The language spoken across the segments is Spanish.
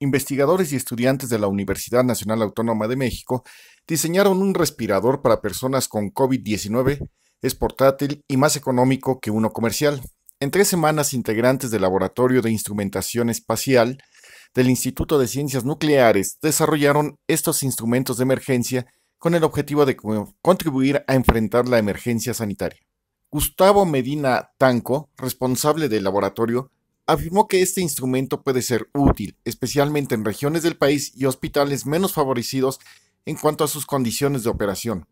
Investigadores y estudiantes de la Universidad Nacional Autónoma de México diseñaron un respirador para personas con COVID-19. Es portátil y más económico que uno comercial. En tres semanas, integrantes del Laboratorio de Instrumentación Espacial del Instituto de Ciencias Nucleares desarrollaron estos instrumentos de emergencia con el objetivo de contribuir a enfrentar la emergencia sanitaria. Gustavo Medina Tanco, responsable del laboratorio, afirmó que este instrumento puede ser útil, especialmente en regiones del país y hospitales menos favorecidos en cuanto a sus condiciones de operación.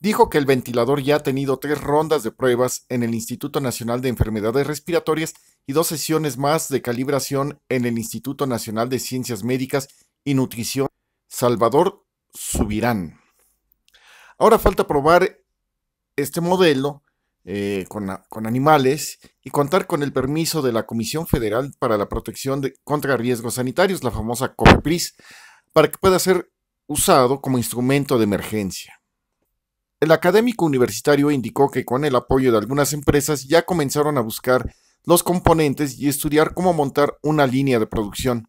Dijo que el ventilador ya ha tenido tres rondas de pruebas en el Instituto Nacional de Enfermedades Respiratorias y dos sesiones más de calibración en el Instituto Nacional de Ciencias Médicas y Nutrición Salvador Subirán. Ahora falta probar este modelo eh, con, animales y contar con el permiso de la Comisión Federal para la Protección contra Riesgos Sanitarios, la famosa COFEPRIS, para que pueda ser usado como instrumento de emergencia. El académico universitario indicó que con el apoyo de algunas empresas ya comenzaron a buscar los componentes y estudiar cómo montar una línea de producción.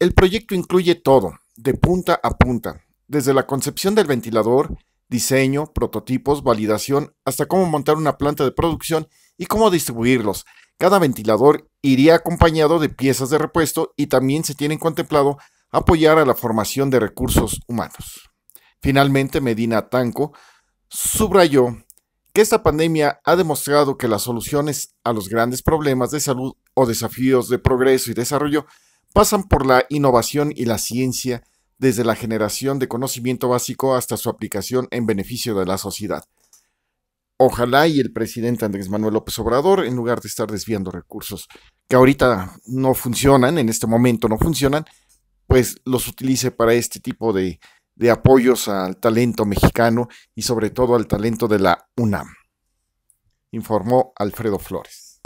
El proyecto incluye todo, de punta a punta, desde la concepción del ventilador, diseño, prototipos, validación, hasta cómo montar una planta de producción y cómo distribuirlos. Cada ventilador iría acompañado de piezas de repuesto y también se tienen contemplado apoyar a la formación de recursos humanos. Finalmente, Medina Tanco subrayó que esta pandemia ha demostrado que las soluciones a los grandes problemas de salud o desafíos de progreso y desarrollo pasan por la innovación y la ciencia desde la generación de conocimiento básico hasta su aplicación en beneficio de la sociedad. Ojalá y el presidente Andrés Manuel López Obrador, en lugar de estar desviando recursos que ahorita no funcionan, en este momento no funcionan, pues los utilice para este tipo de, apoyos al talento mexicano y sobre todo al talento de la UNAM, informó Alfredo Flores.